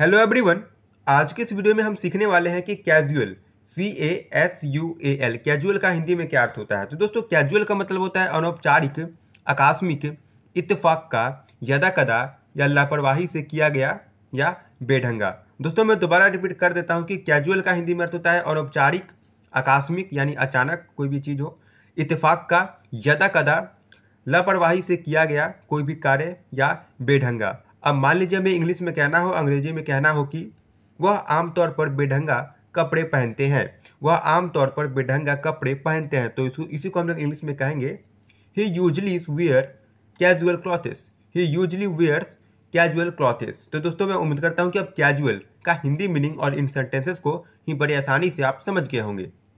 hello everyone आज के इस वीडियो में हम सीखने वाले हैं कि casual C A S U A L casual का हिंदी में क्या अर्थ होता है तो दोस्तों कैजुअल का मतलब होता है अनौपचारिक आकस्मिक इतफाक का यदा कदा या लापरवाही से किया गया या बेढंगा दोस्तों मैं दोबारा रिपीट कर देता हूँ कि कैजुअल का हिंदी में अर्थ होता है अनौपचारिक आकस्मिक यानी अचानक कोई भी चीज़ हो इतफाक का यदा कदा लापरवाही से किया गया कोई भी कार्य या बेढंगा अब मान लीजिए हमें इंग्लिश में कहना हो अंग्रेजी में कहना हो कि वह आमतौर पर बेढंगा कपड़े पहनते हैं वह आमतौर पर बेढंगा कपड़े पहनते हैं तो इसको इसी को हम लोग इंग्लिश में कहेंगे he usually wear casual clothes he usually wears casual clothes तो दोस्तों मैं उम्मीद करता हूँ कि अब कैजुअल का हिंदी मीनिंग और इन सेंटेंसेस को ही बड़ी आसानी से आप समझ गए होंगे